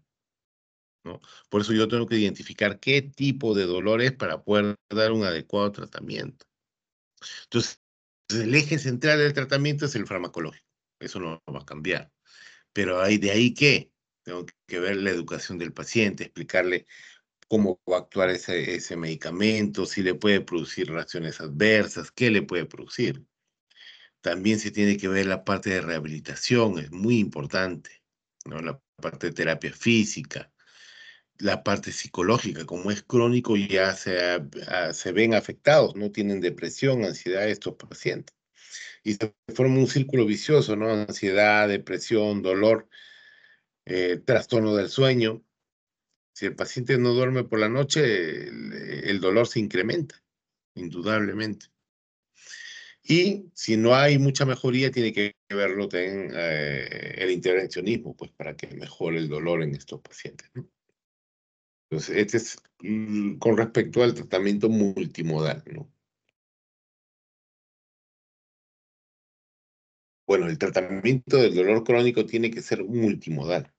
¿no? Por eso yo tengo que identificar qué tipo de dolor es para poder dar un adecuado tratamiento. Entonces, el eje central del tratamiento es el farmacológico, eso no va a cambiar. Pero hay, de ahí que tengo que ver la educación del paciente, explicarle cómo va a actuar ese, ese medicamento, si le puede producir reacciones adversas, qué le puede producir. También se tiene que ver la parte de rehabilitación, es muy importante, ¿no? La parte de terapia física, la parte psicológica, como es crónico ya se, ah, se ven afectados, no tienen depresión, ansiedad estos pacientes. Y se forma un círculo vicioso, ¿no? Ansiedad, depresión, dolor, eh, trastorno del sueño. Si el paciente no duerme por la noche, el dolor se incrementa, indudablemente. Y si no hay mucha mejoría, tiene que verlo en eh, el intervencionismo, pues para que mejore el dolor en estos pacientes. Entonces, este es mm, con respecto al tratamiento multimodal. ¿no? Bueno, el tratamiento del dolor crónico tiene que ser multimodal.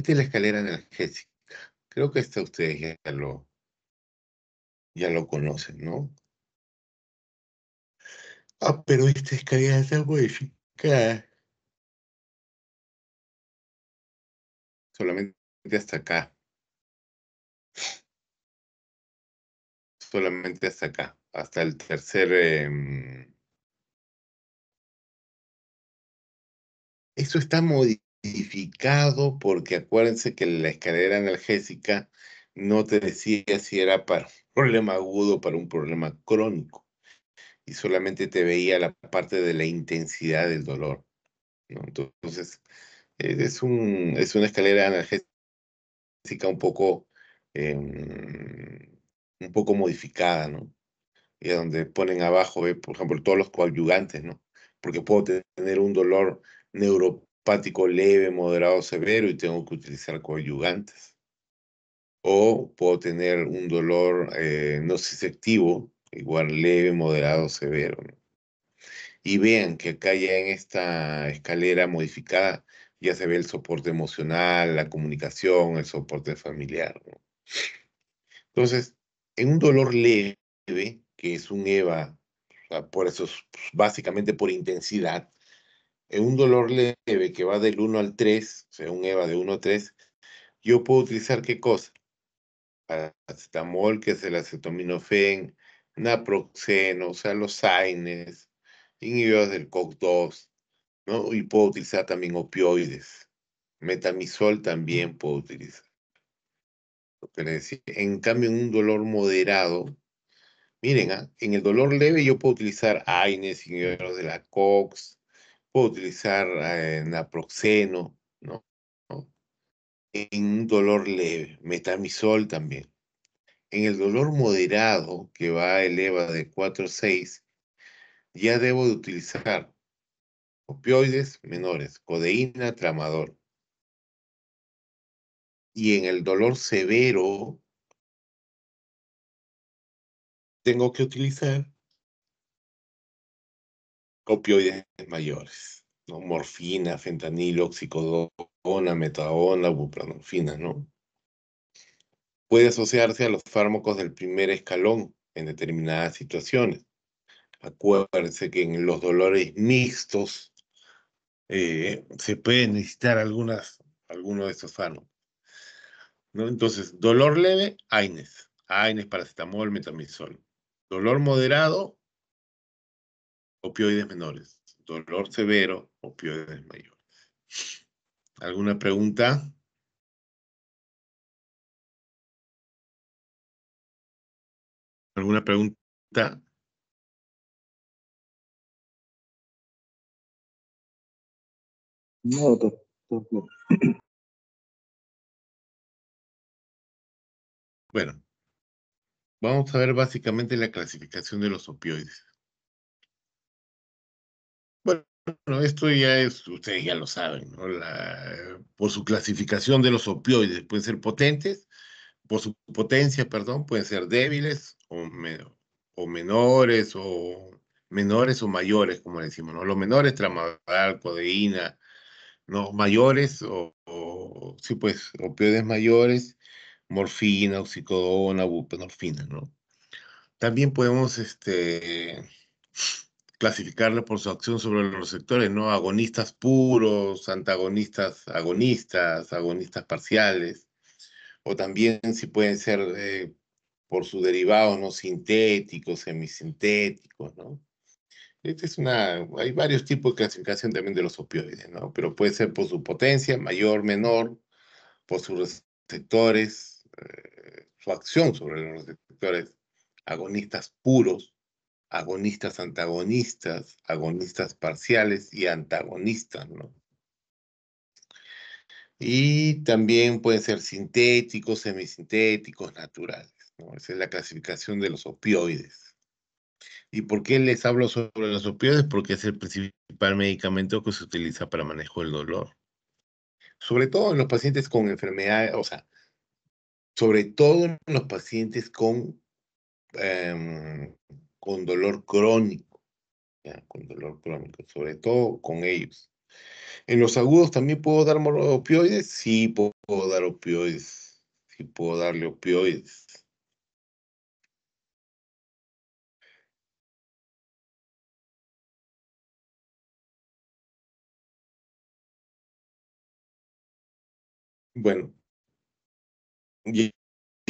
Esta es la escalera energética. Creo que esta ustedes ya lo, ya lo conocen, ¿no? Ah, pero esta escalera es está modificada. Solamente hasta acá. Solamente hasta acá. Hasta el tercer... Eh, em, esto está modificado porque acuérdense que la escalera analgésica no te decía si era para un problema agudo o para un problema crónico, y solamente te veía la parte de la intensidad del dolor. Entonces, eh, es, un, es una escalera analgésica un poco, em, un poco modificada, ¿no? Y donde ponen abajo, eh, por ejemplo, todos los coadyugantes, ¿no? Porque puedo tener un dolor neuro hepático leve, moderado, severo y tengo que utilizar coadyuvantes. O puedo tener un dolor eh, no nociceptivo, igual leve, moderado, severo. Y vean que acá ya en esta escalera modificada ya se ve el soporte emocional, la comunicación, el soporte familiar. Entonces, en un dolor leve, que es un EVA, por eso pues, básicamente por intensidad, en un dolor leve que va del 1 al 3, o sea, un EVA de 1 a 3, yo puedo utilizar qué cosa? Acetamol, que es el acetaminofén, naproxeno, o sea, los AINES, inhibidores del COX-2, ¿no? Y puedo utilizar también opioides. Metamisol también puedo utilizar. En cambio, en un dolor moderado, miren, ¿ah? en el dolor leve yo puedo utilizar AINES, inhibidores de la COX, puedo utilizar eh, naproxeno, ¿no? En un dolor leve, metamisol también. En el dolor moderado, que va eleva de 4 a 6, ya debo de utilizar opioides menores, codeína, tramador. Y en el dolor severo, tengo que utilizar opioides mayores, Morfina, fentanilo, oxicodona, metadona, buprenorfina, ¿no? Puede asociarse a los fármacos del primer escalón en determinadas situaciones. Acuérdense que en los dolores mixtos eh, se puede necesitar algunas, algunos de estos fármacos. ¿no? Entonces, dolor leve, AINES. AINES, paracetamol, metamizol. Dolor moderado, opioides menores. Dolor severo, opioides mayores. ¿Alguna pregunta? ¿Alguna pregunta? No, tampoco. Bueno, vamos a ver básicamente la clasificación de los opioides. Bueno, esto ya es, ustedes ya lo saben, ¿no? por su clasificación de los opioides, pueden ser potentes, por su potencia, perdón, pueden ser débiles o, menores o menores o mayores, como decimos, ¿no? Los menores, tramadal, codeína, ¿no? Mayores o, o, sí, pues, opioides mayores, morfina, oxicodona, buprenorfina, ¿no? También podemos, este clasificarla por su acción sobre los receptores, ¿no? Agonistas puros, antagonistas, agonistas, agonistas parciales, o también si pueden ser eh, por su derivado, ¿no? Sintéticos, semisintéticos, ¿no? Este es una, hay varios tipos de clasificación también de los opioides, ¿no? Pero puede ser por su potencia, mayor, menor, por sus receptores, eh, su acción sobre los receptores, agonistas puros, agonistas, antagonistas, agonistas parciales y antagonistas, ¿no? Y también pueden ser sintéticos, semisintéticos, naturales. ¿no? Esa es la clasificación de los opioides. ¿Y por qué les hablo sobre los opioides? Porque es el principal medicamento que se utiliza para manejo del dolor. Sobre todo en los pacientes con enfermedades, o sea, sobre todo en los pacientes con em, con dolor crónico, con dolor crónico, sobre todo con ellos. En los agudos también puedo dar opioides, sí puedo, dar opioides, sí puedo darle opioides. Bueno,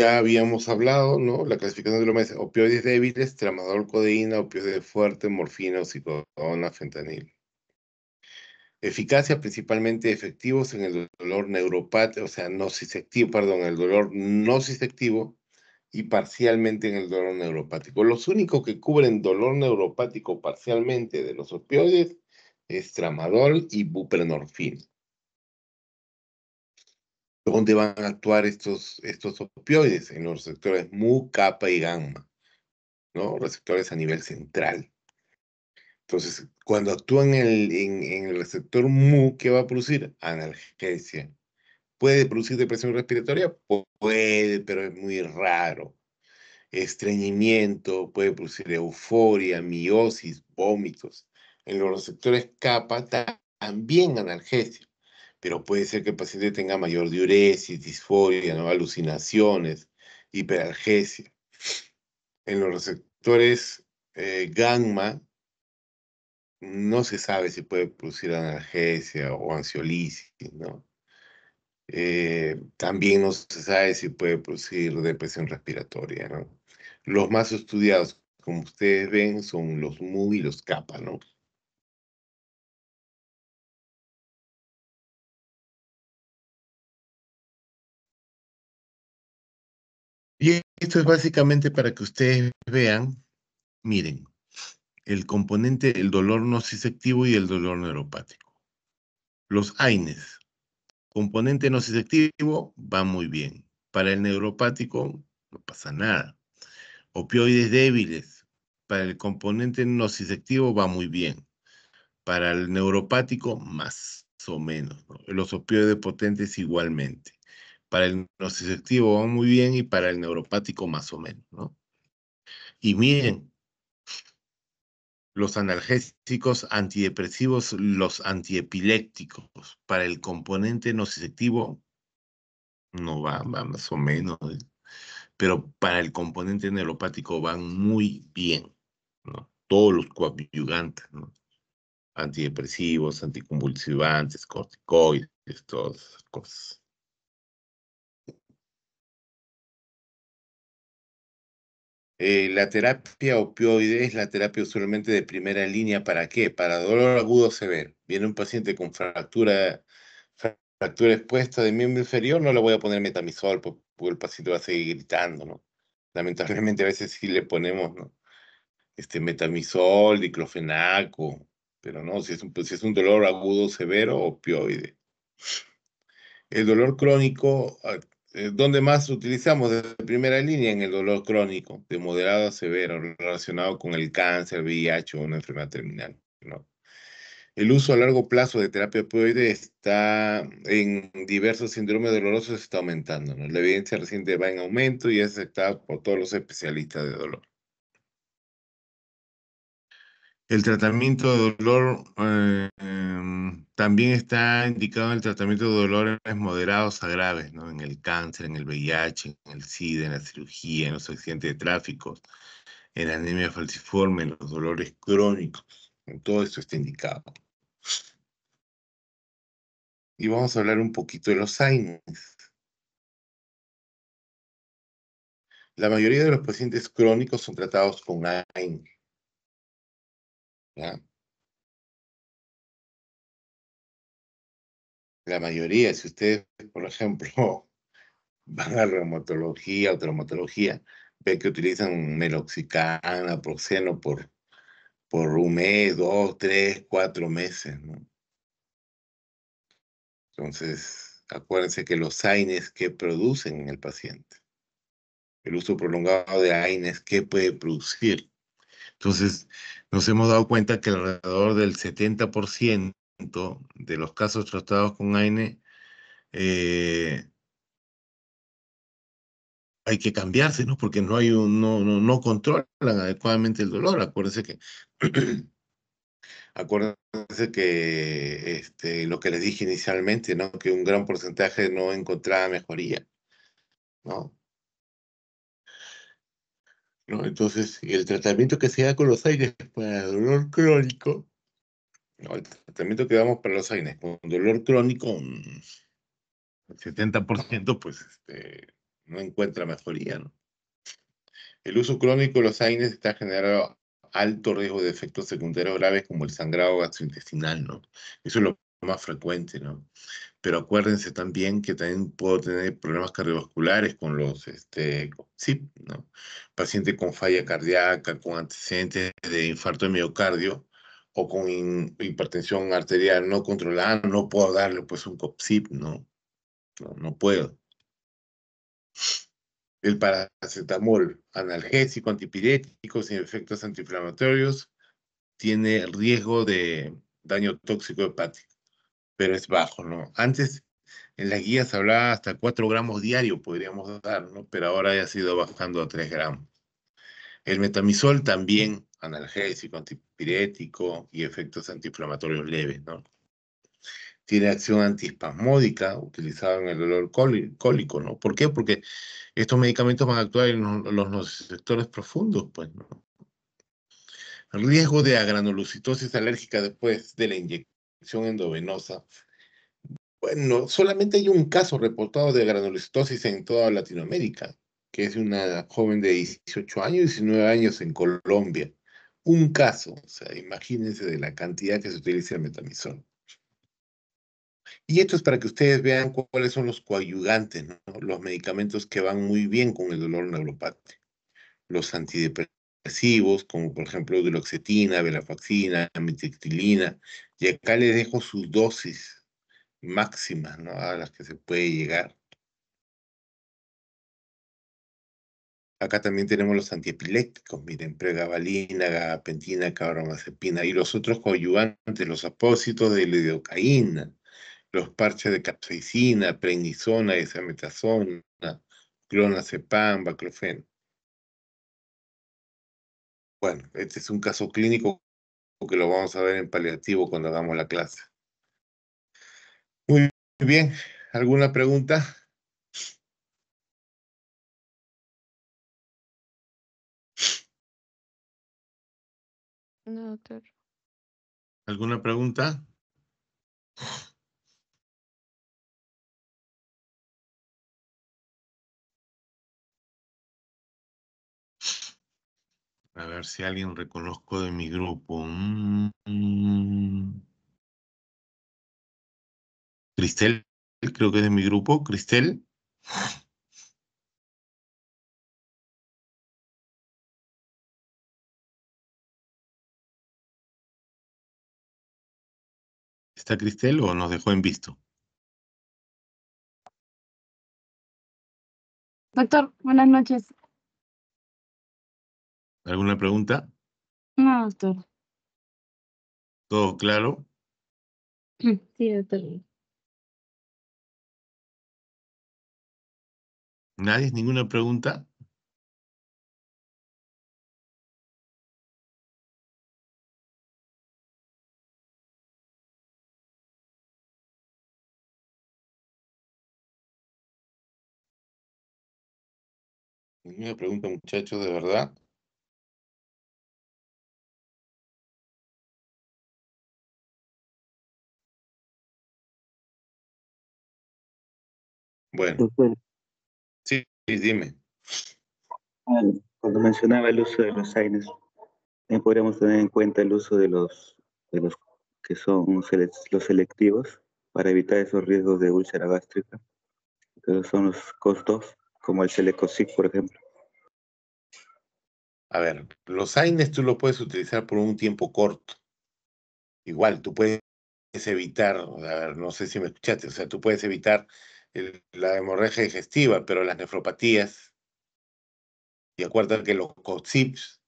ya habíamos hablado, ¿no? La clasificación de los meses, opioides débiles, tramadol, codeína, opioides fuertes, morfina, oxicodona, fentanil. Eficacia principalmente efectivos en el dolor neuropático, o sea, nociceptivo, perdón, el dolor no nociceptivo y parcialmente en el dolor neuropático. Los únicos que cubren dolor neuropático parcialmente de los opioides es tramadol y buprenorfina dónde van a actuar estos, estos opioides en los receptores mu, kappa y gamma, ¿no? Receptores a nivel central. Entonces, cuando actúan en el, en el receptor mu, ¿qué va a producir? Analgesia. ¿Puede producir depresión respiratoria? Puede, pero es muy raro. Estreñimiento, puede producir euforia, miosis, vómitos. En los receptores kappa también analgesia pero puede ser que el paciente tenga mayor diuresis, disforia, ¿no? alucinaciones, hiperalgesia. En los receptores eh, gamma, no se sabe si puede producir analgesia o ansiolisis, ¿no? Eh, también no se sabe si puede producir depresión respiratoria, ¿no? Los más estudiados, como ustedes ven, son los MU y los CAPA, ¿no? Esto es básicamente para que ustedes vean, miren, el componente, el dolor nociceptivo y el dolor neuropático. Los AINES, componente nociceptivo, va muy bien. Para el neuropático, no pasa nada. Opioides débiles, para el componente nociceptivo va muy bien. Para el neuropático, más o menos. Los opioides potentes igualmente para el nociceptivo va muy bien y para el neuropático más o menos, ¿no? Y miren, los analgésicos antidepresivos, los antiepilépticos para el componente nociceptivo no va, va más o menos, pero para el componente neuropático van muy bien, ¿no? Todos los coadyuvantes, ¿no? Antidepresivos, anticonvulsivantes, corticoides, todas esas cosas. Eh, la terapia opioide es la terapia usualmente de primera línea. ¿Para qué? Para dolor agudo severo. Viene un paciente con fractura, fractura expuesta de miembro inferior, no le voy a poner metamisol porque el paciente va a seguir gritando, ¿no? Lamentablemente a veces sí le ponemos, ¿no? Este metamisol, diclofenaco, pero no, si es un, si es un dolor agudo severo, opioide. El dolor crónico ah, eh, ¿Dónde donde más utilizamos de primera línea en el dolor crónico, de moderado a severo, relacionado con el cáncer, VIH o una enfermedad terminal. El uso a largo plazo de terapia opioide está en diversos síndromes dolorosos, está aumentando. La evidencia reciente va en aumento y es aceptada por todos los especialistas de dolor. El tratamiento de dolor eh, también está indicado en el tratamiento de dolores moderados a graves, ¿no? En el cáncer, en el VIH, en el SIDA, en la cirugía, en los accidentes de tráfico, en la anemia falciforme, en los dolores crónicos. En todo esto está indicado. Y vamos a hablar un poquito de los AINES. La mayoría de los pacientes crónicos son tratados con AINES la mayoría, si ustedes, por ejemplo, van a reumatología o traumatología, ven que utilizan meloxicana, proxeno por, por un mes, dos, tres, cuatro meses, Entonces, acuérdense que los AINES que producen en el paciente, el uso prolongado de AINES, ¿qué puede producir? Entonces, nos hemos dado cuenta que alrededor del 70% de los casos tratados con AINE eh, hay que cambiarse, ¿no? Porque no, hay un, no, no, no controlan adecuadamente el dolor. Acuérdense que, acuérdense que este, lo que les dije inicialmente, ¿no? Que un gran porcentaje no encontraba mejoría, ¿no? Entonces, el tratamiento que se da con los aires para dolor crónico, el tratamiento que damos para los AINES con dolor crónico, mm, el 70% pues este, no encuentra mejoría, El uso crónico de los AINES está generando alto riesgo de efectos secundarios graves como el sangrado gastrointestinal, ¿no? Eso es lo más frecuente, ¿no? pero acuérdense también que también puedo tener problemas cardiovasculares con los este, sí, ¿no? paciente con falla cardíaca, con antecedentes de infarto de miocardio o con hipertensión arterial no controlada, no puedo darle pues un COPSIP, ¿no? No, no puedo. El paracetamol, analgésico, antipirético, sin efectos antiinflamatorios, tiene riesgo de daño tóxico hepático pero es bajo, ¿no? Antes en las guías hablaba hasta 4 gramos diario podríamos dar, ¿no? Pero ahora ya ha sido bajando a 3 gramos. El metamisol también analgésico, antipirético y efectos antiinflamatorios leves, ¿no? Tiene acción antiespasmódica utilizado en el dolor cólico, ¿no? ¿Por qué? Porque estos medicamentos van a actuar en los, sectores profundos, pues, ¿no? Riesgo de agranulocitosis alérgica después de la inyección endovenosa. Bueno, solamente hay un caso reportado de granulocitosis en toda Latinoamérica, que es una joven de 18 años, 19 años en Colombia. Un caso, o sea, imagínense de la cantidad que se utiliza el metamizol. Y esto es para que ustedes vean cuáles son los coadyuvantes, los medicamentos que van muy bien con el dolor neuropático. Los antidepresivos como por ejemplo duloxetina, velafaxina, mitriptilina, y acá les dejo sus dosis máximas a las que se puede llegar. Acá también tenemos los antiepilépticos, miren, pregabalina, gabapentina, carbamazepina y los otros coadyuvantes, los apósitos de lidocaína, los parches de capsaicina, prednisona, esametasona, clonazepam, baclofeno. Bueno, este es un caso clínico que lo vamos a ver en paliativo cuando hagamos la clase. Muy bien, ¿alguna pregunta? No, doctor. ¿Alguna pregunta? A ver si alguien reconozco de mi grupo. Mm. Cristel, creo que es de mi grupo. Cristel. ¿Está Cristel o nos dejó en visto? Doctor, buenas noches. ¿Alguna pregunta? No, doctor. ¿Todo claro? Sí, doctor. ¿Nadie? ¿Ninguna pregunta? Ninguna pregunta, muchachos, de verdad. Bueno. sí, sí, dime. Ah, cuando mencionaba el uso de los aines, también podríamos tener en cuenta el uso de los, de los que son los selectivos para evitar esos riesgos de úlcera gástrica. son los costos, como el Selecosic, por ejemplo. A ver, los AINES tú los puedes utilizar por un tiempo corto. Igual, tú puedes evitar, a ver, no sé si me escuchaste, o sea, tú puedes evitar la hemorragia digestiva, pero las nefropatías. Y acuérdate que los COCIPS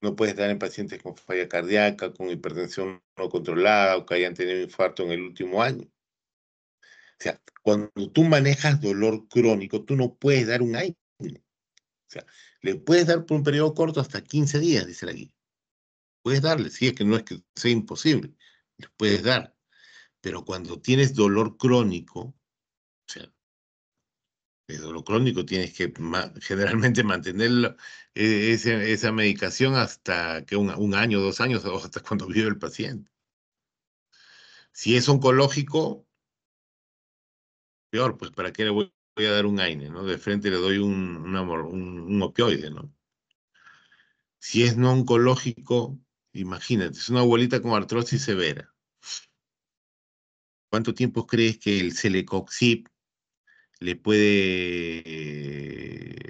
no puedes dar en pacientes con falla cardíaca, con hipertensión no controlada o que hayan tenido infarto en el último año. O sea, cuando tú manejas dolor crónico, tú no puedes dar un aire. O sea, le puedes dar por un periodo corto hasta 15 días, dice la guía. Puedes darle, si sí, es que no es que sea imposible, le puedes dar. Pero cuando tienes dolor crónico, o sea, crónico tienes que generalmente mantener e, esa, medicación hasta que un, un, año, dos años hasta cuando vive el paciente. Si es oncológico, peor, pues para qué le voy, a dar un AINE, ¿no? De frente le doy un, un, opioide, ¿no? Si es no oncológico, imagínate, es una abuelita con artrosis severa. ¿Cuánto tiempo crees que el celecoxib le puede,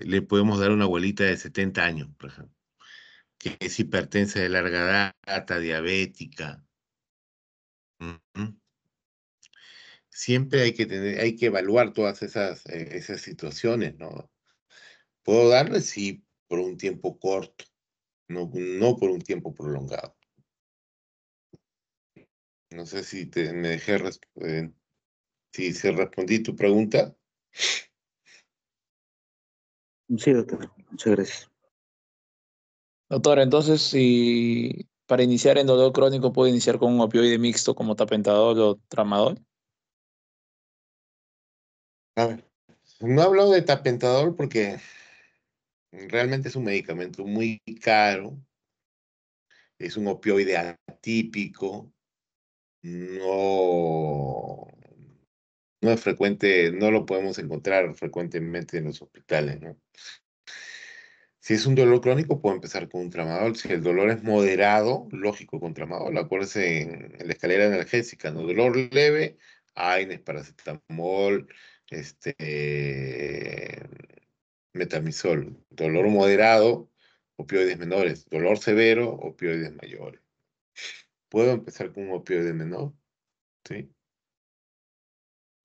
le podemos dar una abuelita de 70 años, por ejemplo, que es hipertensa de larga data, diabética. Siempre hay que tener, hay que evaluar todas esas, eh, esas situaciones, ¿no? Puedo darle, sí, por un tiempo corto, no, no por un tiempo prolongado. No sé si me dejé, responder. Eh, si se respondí tu pregunta. Sí, doctor. Muchas gracias. Doctor, entonces, si para iniciar en dolor crónico puedo iniciar con un opioide mixto como tapentador o tramador A ver, no hablo de tapentador porque realmente es un medicamento muy caro, es un opioide atípico, no no es frecuente, no lo podemos encontrar frecuentemente en los hospitales, Si es un dolor crónico, puedo empezar con un tramadol. Si el dolor es moderado, lógico con tramadol. Acuérdense en, la escalera analgésica, ¿no? Dolor leve, AINES, paracetamol, este, metamisol. Dolor moderado, opioides menores. Dolor severo, opioides mayores. Puedo empezar con un opioide menor, ¿sí?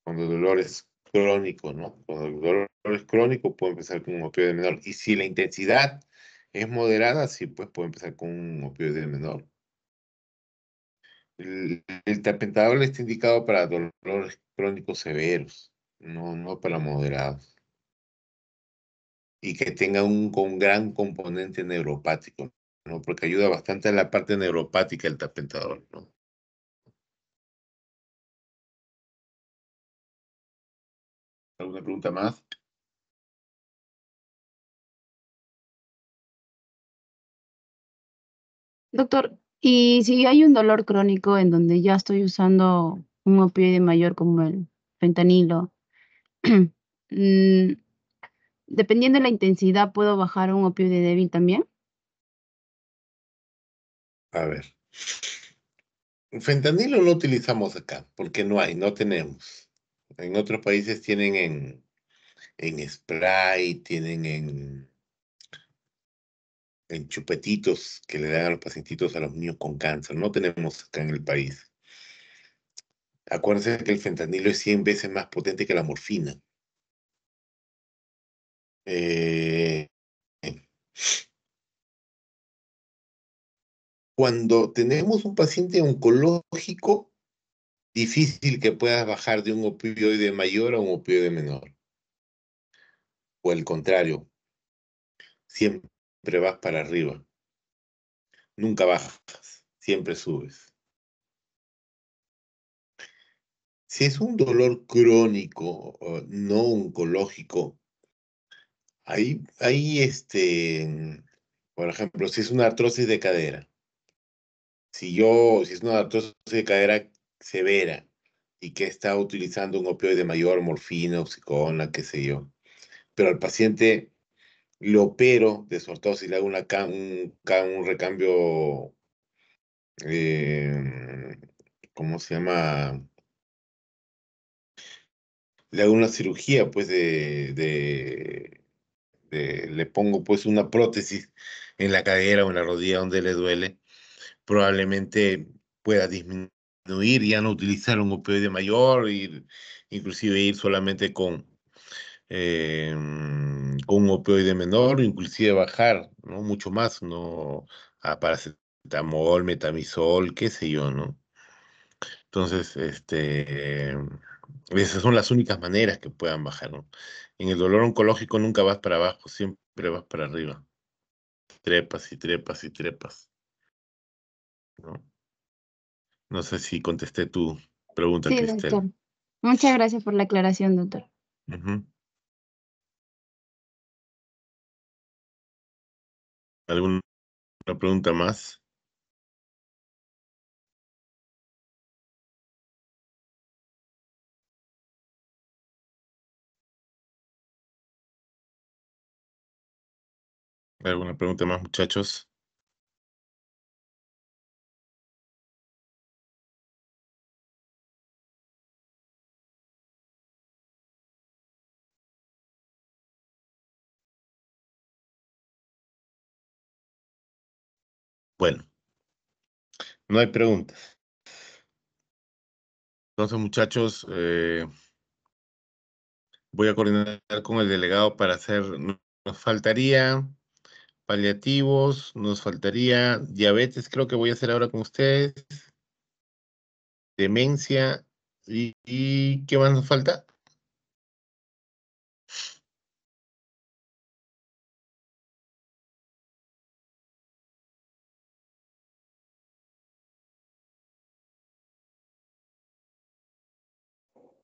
cuando el dolor es crónico, ¿no? Cuando el dolor es crónico puede empezar con un opioide menor. Y si la intensidad es moderada, sí, pues puede empezar con un opioide menor. El, el tapentadol está indicado para dolores crónicos severos, no, no para moderados. Y que tenga un, con gran componente neuropático, ¿no? Porque ayuda bastante a la parte neuropática el tapentadol, ¿no? ¿Alguna pregunta más? Doctor, ¿y si hay un dolor crónico en donde ya estoy usando un opioide mayor como el fentanilo? Mm, dependiendo de la intensidad, ¿puedo bajar un opioide débil también? A ver. Fentanilo lo utilizamos acá porque no hay, no tenemos en otros países tienen en, en spray, tienen en, en chupetitos que le dan a los pacientitos a los niños con cáncer. No tenemos acá en el país. Acuérdense que el fentanilo es 100 veces más potente que la morfina. Eh, cuando tenemos un paciente oncológico, difícil que puedas bajar de un opioide mayor a un opioide menor. O el contrario, siempre vas para arriba. Nunca bajas, siempre subes. Si es un dolor crónico, no oncológico, ahí, ahí este, por ejemplo, si es una artrosis de cadera, si yo, si es una artrosis de cadera severa y que está utilizando un opioide mayor, morfina, oxicona, qué sé yo, pero al paciente lo opero de su ortosis, le hago una, un, recambio, em, ¿cómo se llama? Le hago una cirugía, pues, de, de, le pongo, pues, una prótesis en la cadera o en la rodilla donde le duele, probablemente pueda disminuir ir, ya no utilizar un opioide mayor, ir, inclusive ir solamente con, eh, con un opioide menor, inclusive bajar, ¿no? Mucho más, ¿no? A paracetamol, metamisol, qué sé yo, ¿no? Entonces, este, esas son las únicas maneras que puedan bajar, ¿no? En el dolor oncológico nunca vas para abajo, siempre vas para arriba. Trepas y trepas y trepas. ¿no? No sé si contesté tu pregunta, sí, Doctor. Muchas gracias por la aclaración, doctor. ¿Alguna pregunta más? ¿Alguna pregunta más, muchachos? Bueno, no hay preguntas. Entonces, muchachos, eh, voy a coordinar con el delegado para hacer, nos faltaría paliativos, nos faltaría diabetes, creo que voy a hacer ahora con ustedes, demencia, y, y ¿qué más nos falta?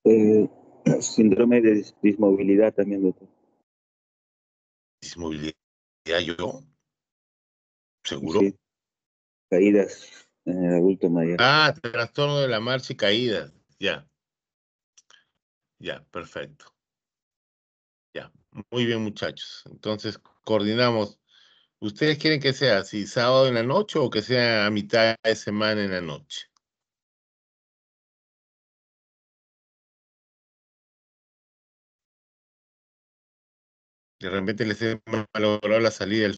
Eh, síndrome de dismovilidad también, doctor. ¿Dismovilidad yo? ¿Seguro? Caídas en el adulto mayor. Ah, trastorno de la marcha y caídas, ya. Ya, perfecto. Ya, muy bien muchachos. Entonces, coordinamos. ¿Ustedes quieren que sea así sábado en la noche o que sea a mitad de semana en la noche? de repente les he malogrado la salida del